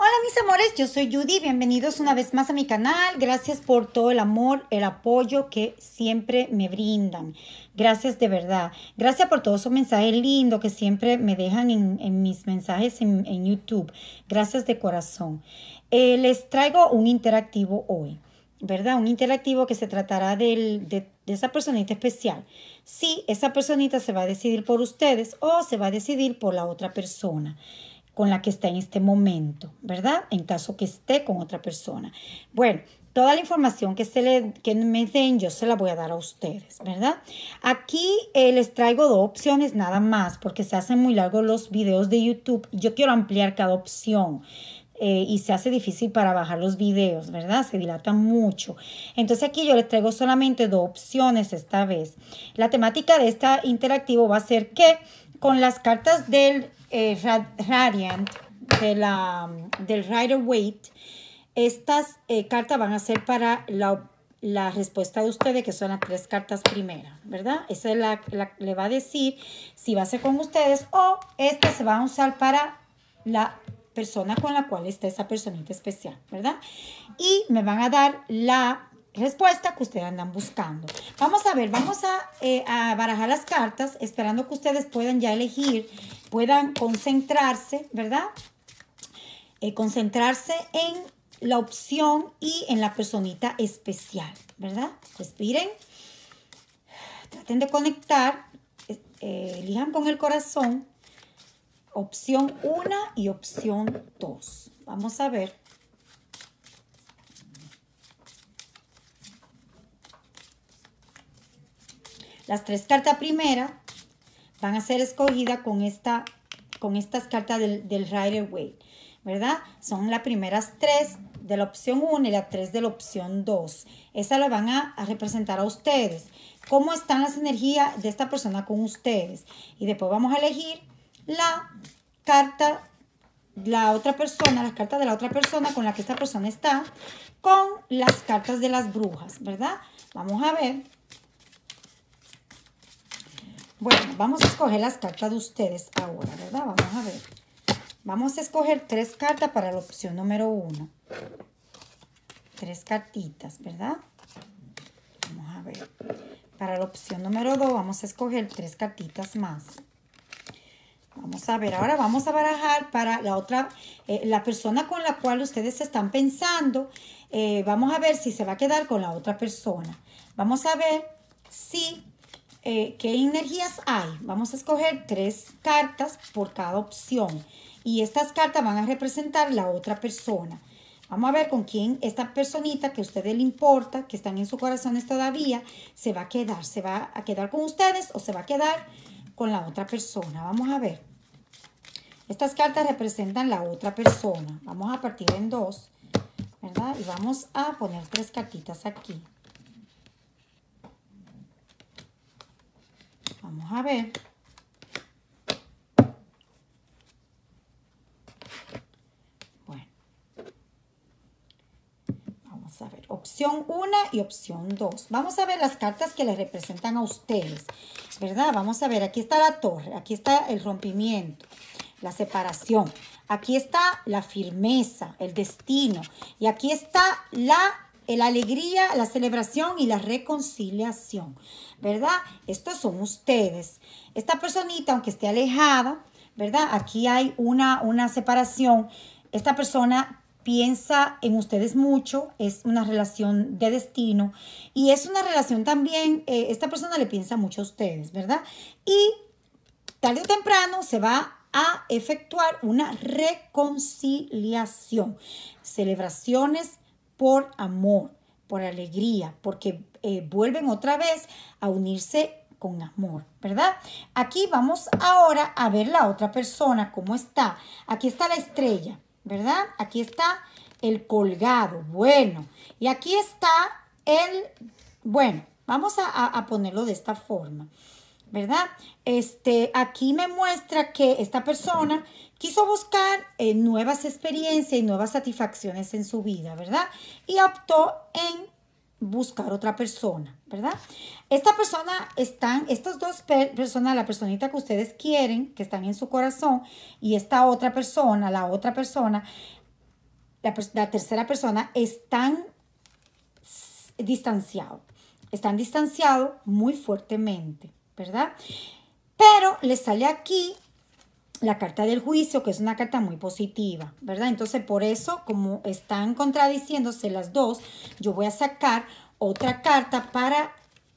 Hola mis amores, yo soy Judy, bienvenidos una vez más a mi canal. Gracias por todo el amor, el apoyo que siempre me brindan. Gracias de verdad. Gracias por todos esos mensajes lindos que siempre me dejan en, mis mensajes en, YouTube. Gracias de corazón. Eh, les traigo un interactivo hoy. ¿verdad? Un interactivo que se tratará de, esa personita especial. Si esa personita se va a decidir por ustedes o se va a decidir por la otra persona con la que está en este momento, ¿verdad? En caso que esté con otra persona. Bueno, toda la información que, se le, que me den, yo se la voy a dar a ustedes, ¿verdad? Aquí eh, les traigo dos opciones nada más, porque se hacen muy largos los videos de YouTube. Yo quiero ampliar cada opción. Eh, y se hace difícil para bajar los videos, ¿verdad? Se dilata mucho. Entonces aquí yo les traigo solamente dos opciones esta vez. La temática de esta interactivo va a ser que con las cartas del eh, Radiant de la, del Rider Weight, estas eh, cartas van a ser para la, respuesta de ustedes, que son las tres cartas primeras, ¿verdad? Esa es la, que le va a decir si va a ser con ustedes o esta se va a usar para la persona con la cual está esa personita especial, ¿verdad? Y me van a dar la respuesta que ustedes andan buscando. Vamos a ver, vamos a eh, barajar las cartas, esperando que ustedes puedan ya elegir puedan concentrarse, ¿verdad? Eh, concentrarse en la opción y en la personita especial, ¿verdad? Respiren, traten de conectar, eh, elijan con el corazón opción 1 y opción 2. Vamos a ver. Las tres cartas primera van a ser escogidas con, esta, con estas cartas del, Rider Way, ¿verdad? Son las primeras tres de la opción 1 y las tres de la opción 2. Esas las van a, representar a ustedes. Cómo están las energías de esta persona con ustedes. Y después vamos a elegir la carta la otra persona, las cartas de la otra persona con la que esta persona está, con las cartas de las brujas, ¿verdad? Vamos a ver bueno, vamos a escoger las cartas de ustedes ahora, ¿verdad? Vamos a ver. Vamos a escoger tres cartas para la opción número uno. Tres cartitas, ¿verdad? Vamos a ver. Para la opción número dos vamos a escoger tres cartitas más. Vamos a ver, ahora vamos a barajar para la otra, eh, la persona con la cual ustedes están pensando. Eh, vamos a ver si se va a quedar con la otra persona. Vamos a ver si eh, qué energías hay. Vamos a escoger tres cartas por cada opción. Y estas cartas van a representar la otra persona. Vamos a ver con quién esta personita que a ustedes le importa, que están en sus corazones todavía, se va a quedar. ¿Se va a quedar con ustedes o se va a quedar con la otra persona? Vamos a ver. Estas cartas representan la otra persona. Vamos a partir en dos, ¿verdad? Y vamos a poner tres cartitas aquí. Vamos a ver. Bueno. Vamos a ver. Opción 1 y opción 2. Vamos a ver las cartas que les representan a ustedes. ¿Verdad? Vamos a ver. Aquí está la torre. Aquí está el rompimiento. La separación. Aquí está la firmeza, el destino. Y aquí está la la alegría, la celebración y la reconciliación, ¿verdad? Estos son ustedes. Esta personita, aunque esté alejada, ¿verdad? Aquí hay una, una separación. Esta persona piensa en ustedes mucho, es una relación de destino y es una relación también, eh, esta persona le piensa mucho a ustedes, ¿verdad? Y tarde o temprano se va a efectuar una reconciliación, celebraciones, por amor, por alegría, porque eh, vuelven otra vez a unirse con amor, ¿verdad? Aquí vamos ahora a ver la otra persona, cómo está. Aquí está la estrella, ¿verdad? Aquí está el colgado, bueno. Y aquí está el, bueno, vamos a, a ponerlo de esta forma, ¿verdad? Este, aquí me muestra que esta persona quiso buscar eh, nuevas experiencias y nuevas satisfacciones en su vida, ¿verdad? Y optó en buscar otra persona, ¿verdad? Esta persona están, estas dos personas, la personita que ustedes quieren, que están en su corazón, y esta otra persona, la otra persona, la, la tercera persona, están distanciados, están distanciados muy fuertemente, ¿verdad? Pero les sale aquí la carta del juicio, que es una carta muy positiva, ¿verdad? Entonces, por eso, como están contradiciéndose las dos, yo voy a sacar otra carta para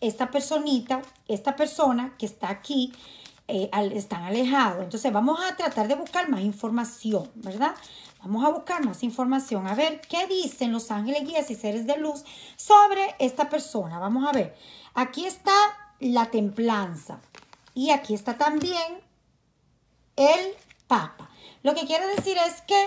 esta personita, esta persona que está aquí, eh, están alejados. Entonces, vamos a tratar de buscar más información, ¿verdad? Vamos a buscar más información. A ver, ¿qué dicen los ángeles guías y seres de luz sobre esta persona? Vamos a ver. Aquí está la templanza. Y aquí está también el Papa. Lo que quiero decir es que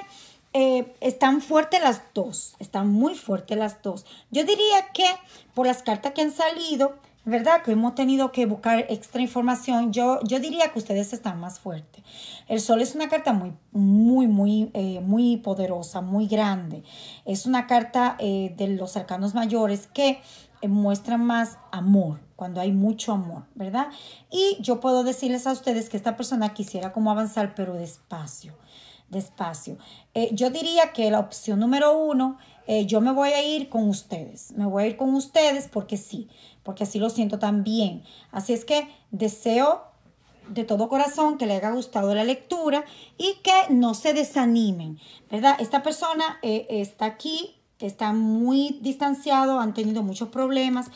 eh, están fuertes las dos, están muy fuertes las dos. Yo diría que por las cartas que han salido, ¿verdad? Que hemos tenido que buscar extra información, yo, yo diría que ustedes están más fuertes. El sol es una carta muy, muy, muy, eh, muy poderosa, muy grande. Es una carta eh, de los arcanos mayores que eh, muestra más amor, cuando hay mucho amor, ¿verdad? Y yo puedo decirles a ustedes que esta persona quisiera como avanzar, pero despacio, despacio. Eh, yo diría que la opción número uno, eh, yo me voy a ir con ustedes, me voy a ir con ustedes porque sí, porque así lo siento también. Así es que deseo de todo corazón que le haya gustado la lectura y que no se desanimen, ¿verdad? Esta persona está aquí Está están muy distanciados, han tenido muchos problemas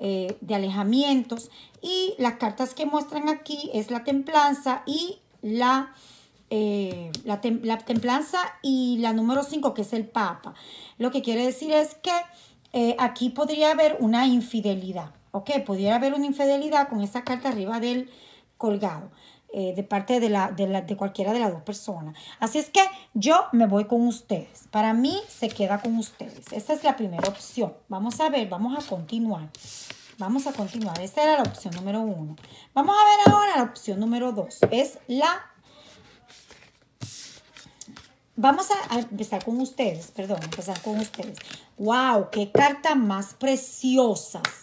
eh, de alejamientos. Y las cartas que muestran aquí es la templanza y la, eh, la, templanza y la número 5, que es el Papa. Lo que quiere decir es que eh, aquí podría haber una infidelidad, ¿ok? Podría haber una infidelidad con esa carta arriba del colgado. Eh, de parte de, la, de, cualquiera de las dos personas. Así es que yo me voy con ustedes. Para mí se queda con ustedes. Esta es la primera opción. Vamos a ver, vamos a continuar. Vamos a continuar. Esta era la opción número uno. Vamos a ver ahora la opción número dos. Es la... Vamos a empezar con ustedes, perdón, empezar con ustedes. ¡Wow! ¡Qué carta más preciosas!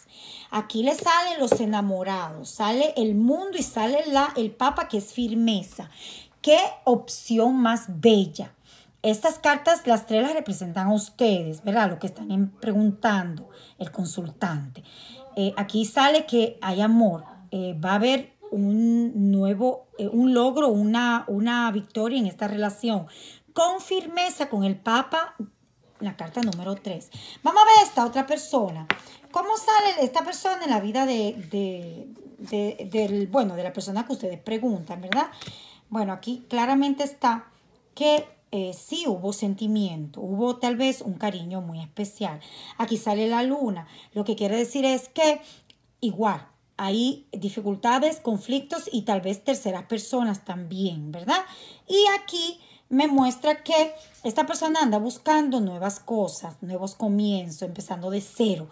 Aquí le salen los enamorados, sale el mundo y sale la, el Papa que es firmeza. ¿Qué opción más bella? Estas cartas, las tres las representan a ustedes, ¿verdad? Lo que están preguntando, el consultante. Eh, aquí sale que hay amor, eh, va a haber un nuevo, eh, un logro, una, una victoria en esta relación. Con firmeza con el Papa la carta número 3. Vamos a ver esta otra persona. ¿Cómo sale esta persona en la vida de, del, bueno, de la persona que ustedes preguntan, verdad? Bueno, aquí claramente está que eh, sí hubo sentimiento, hubo tal vez un cariño muy especial. Aquí sale la luna, lo que quiere decir es que igual hay dificultades, conflictos y tal vez terceras personas también, ¿verdad? Y aquí me muestra que esta persona anda buscando nuevas cosas, nuevos comienzos, empezando de cero.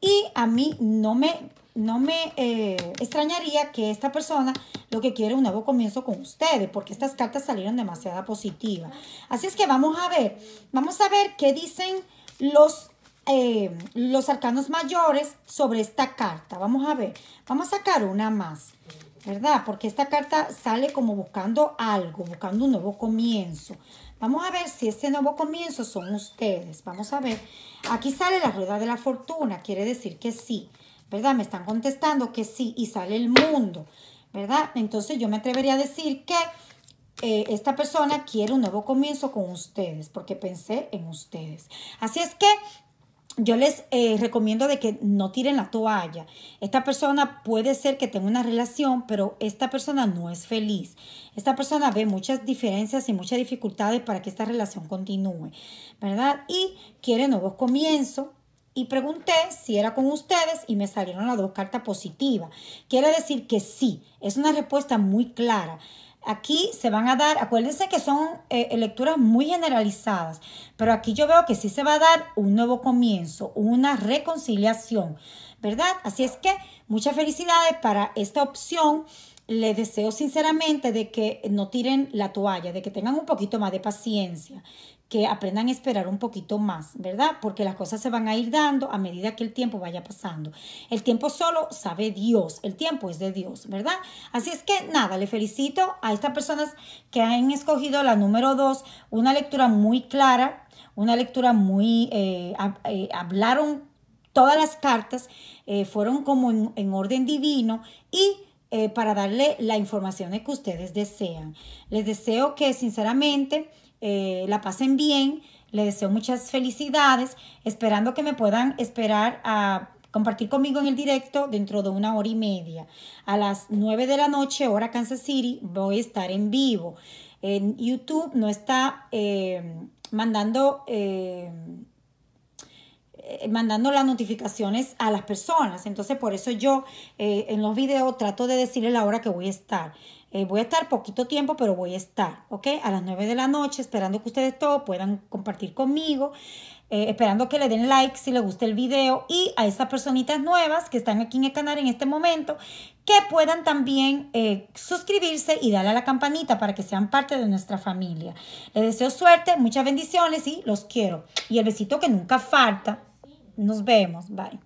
Y a mí no me, no me eh, extrañaría que esta persona lo que quiere es un nuevo comienzo con ustedes, porque estas cartas salieron demasiado positivas. Así es que vamos a ver, vamos a ver qué dicen los, eh, los arcanos mayores sobre esta carta. Vamos a ver, vamos a sacar una más. ¿verdad? Porque esta carta sale como buscando algo, buscando un nuevo comienzo. Vamos a ver si ese nuevo comienzo son ustedes. Vamos a ver. Aquí sale la rueda de la fortuna, quiere decir que sí, ¿verdad? Me están contestando que sí y sale el mundo, ¿verdad? Entonces yo me atrevería a decir que eh, esta persona quiere un nuevo comienzo con ustedes, porque pensé en ustedes. Así es que yo les eh, recomiendo de que no tiren la toalla. Esta persona puede ser que tenga una relación, pero esta persona no es feliz. Esta persona ve muchas diferencias y muchas dificultades para que esta relación continúe, ¿verdad? Y quiere nuevos comienzos. Y pregunté si era con ustedes y me salieron las dos cartas positivas. Quiere decir que sí, es una respuesta muy clara. Aquí se van a dar, acuérdense que son eh, lecturas muy generalizadas, pero aquí yo veo que sí se va a dar un nuevo comienzo, una reconciliación, ¿verdad? Así es que muchas felicidades para esta opción. Les deseo sinceramente de que no tiren la toalla, de que tengan un poquito más de paciencia, que aprendan a esperar un poquito más, ¿verdad? Porque las cosas se van a ir dando a medida que el tiempo vaya pasando. El tiempo solo sabe Dios, el tiempo es de Dios, ¿verdad? Así es que nada, le felicito a estas personas que han escogido la número dos, una lectura muy clara, una lectura muy... Eh, eh, hablaron todas las cartas, eh, fueron como en, orden divino y... para darle la información que ustedes desean. Les deseo que sinceramente eh, la pasen bien, les deseo muchas felicidades, esperando que me puedan esperar a compartir conmigo en el directo dentro de una hora y media. A las 9 de la noche, hora Kansas City, voy a estar en vivo. En YouTube no está eh, mandando... Eh, mandando las notificaciones a las personas. Entonces, por eso yo en los videos trato de decirle la hora que voy a estar. Eh, voy a estar poquito tiempo, pero voy a estar, ¿ok? A las 9 de la noche, esperando que ustedes todos puedan compartir conmigo, eh, esperando que le den like si les gusta el video y a esas personitas nuevas que están aquí en el canal en este momento, que puedan también eh, suscribirse y darle a la campanita para que sean parte de nuestra familia. Les deseo suerte, muchas bendiciones y los quiero. Y el besito que nunca falta. Nos vemos, bye.